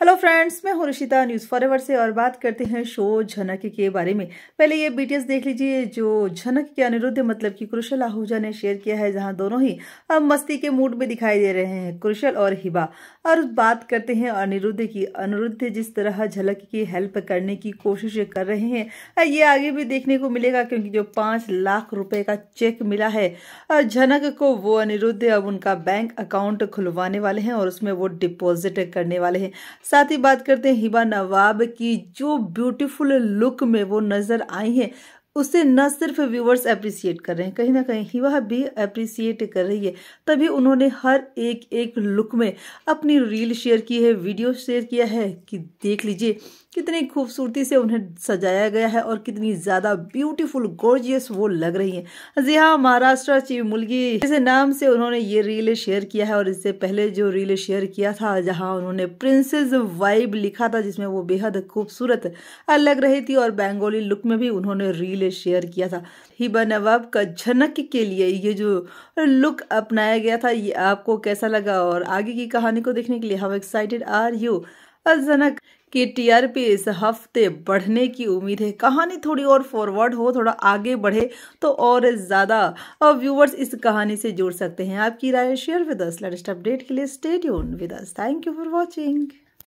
hello friends मैं हूं Rishita news forever से और बात करते हैं शो झनक के बारे में पहले ये बीटीएस देख लीजिए जो झनक के अनिरुद्ध मतलब कि कुशल आहूजा ने शेयर किया है जहां दोनों ही अब मस्ती के मूड में दिखाई दे रहे हैं कुशल और हिबा और बात करते हैं अनिरुद्ध की अनिरुद्ध जिस तरह झलक की हेल्प करने की कोशिश कर रहे हैं ये आगे भी देखने को मिलेगा क्योंकि जो पाँच लाख रुपये का चेक मिला है झनक को वो अनिरुद्ध अब उनका बैंक अकाउंट खुलवाने वाले हैं और उसमें वो डिपॉजिट करने वाले हैं साथ ही बात करते हैं हिबा नवाब की जो ब्यूटीफुल लुक में वो नज़र आई हैं उससे न सिर्फ व्यूअर्स अप्रिसिएट कर रहे हैं कहीं ना कहीं वह भी अप्रिसिएट कर रही है तभी उन्होंने हर एक एक लुक में अपनी रील शेयर की है वीडियो शेयर किया है कि देख लीजिए कितनी खूबसूरती से उन्हें सजाया गया है और कितनी ज़्यादा ब्यूटीफुल गोर्जियस वो लग रही हैं जी हाँ महाराष्ट्र मुलगी जैसे नाम से उन्होंने ये रील शेयर किया है और इससे पहले जो रील शेयर किया था जहाँ उन्होंने प्रिंसेस वाइब लिखा था जिसमें वो बेहद खूबसूरत लग रही थी और बेंगोली लुक में भी उन्होंने रील लिए शेयर किया था हिबा नवाब का झनक के लिए ये जो लुक अपनाया गया था ये आपको कैसा लगा और आगे की कहानी को देखने के लिए how excited are you Janak कि टीआरपी इस हफ्ते बढ़ने की उम्मीद है कहानी थोड़ी और फॉरवर्ड हो थोड़ा आगे बढ़े तो और ज़्यादा व्यूवर्स इस कहानी से जुड़ सकते हैं आपकी राय share with us latest update के लिए stay with us thank you for watching